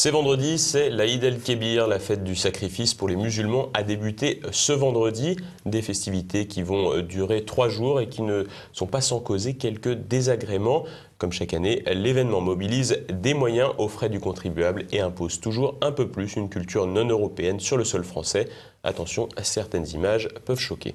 C'est vendredi, c'est l'Aïd el-Kébir, la fête du sacrifice pour les musulmans, a débuté euh, ce vendredi. Des festivités qui vont euh, durer trois jours et qui ne sont pas sans causer quelques désagréments. Comme chaque année, l'événement mobilise des moyens aux frais du contribuable et impose toujours un peu plus une culture non européenne sur le sol français. Attention, certaines images peuvent choquer.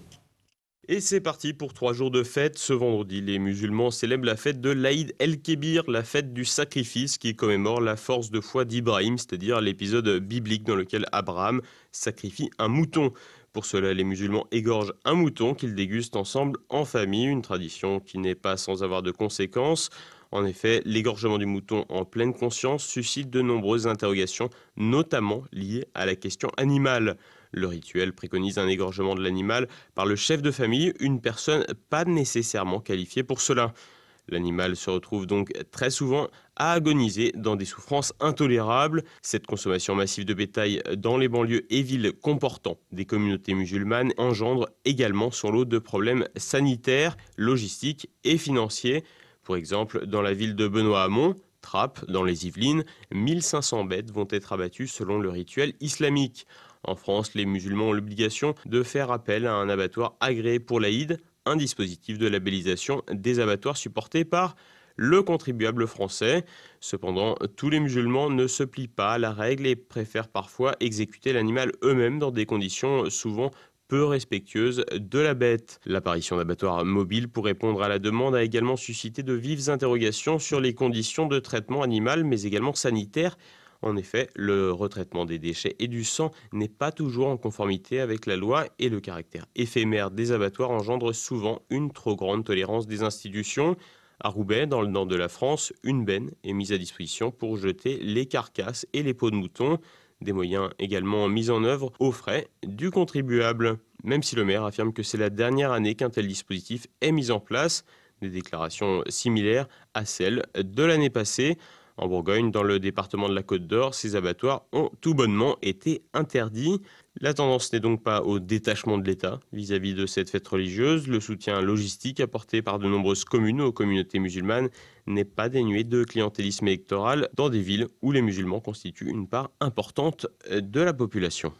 Et c'est parti pour trois jours de fête. Ce vendredi, les musulmans célèbrent la fête de l'Aïd el-Kébir, la fête du sacrifice qui commémore la force de foi d'Ibrahim, c'est-à-dire l'épisode biblique dans lequel Abraham sacrifie un mouton. Pour cela, les musulmans égorgent un mouton qu'ils dégustent ensemble en famille, une tradition qui n'est pas sans avoir de conséquences. En effet, l'égorgement du mouton en pleine conscience suscite de nombreuses interrogations, notamment liées à la question animale. Le rituel préconise un égorgement de l'animal par le chef de famille, une personne pas nécessairement qualifiée pour cela. L'animal se retrouve donc très souvent à agoniser dans des souffrances intolérables. Cette consommation massive de bétail dans les banlieues et villes comportant des communautés musulmanes engendre également son lot de problèmes sanitaires, logistiques et financiers. Pour exemple, dans la ville de Benoît-Hamon, Trappes, dans les Yvelines, 1500 bêtes vont être abattues selon le rituel islamique. En France, les musulmans ont l'obligation de faire appel à un abattoir agréé pour l'Aïd, un dispositif de labellisation des abattoirs supporté par le contribuable français. Cependant, tous les musulmans ne se plient pas à la règle et préfèrent parfois exécuter l'animal eux-mêmes dans des conditions souvent respectueuse de la bête. L'apparition d'abattoirs mobiles pour répondre à la demande a également suscité de vives interrogations sur les conditions de traitement animal, mais également sanitaire. En effet, le retraitement des déchets et du sang n'est pas toujours en conformité avec la loi et le caractère éphémère des abattoirs engendre souvent une trop grande tolérance des institutions. À Roubaix, dans le nord de la France, une benne est mise à disposition pour jeter les carcasses et les peaux de moutons des moyens également mis en œuvre aux frais du contribuable. Même si le maire affirme que c'est la dernière année qu'un tel dispositif est mis en place, des déclarations similaires à celles de l'année passée. En Bourgogne, dans le département de la Côte d'Or, ces abattoirs ont tout bonnement été interdits. La tendance n'est donc pas au détachement de l'État vis-à-vis de cette fête religieuse. Le soutien logistique apporté par de nombreuses communes aux communautés musulmanes n'est pas dénué de clientélisme électoral dans des villes où les musulmans constituent une part importante de la population.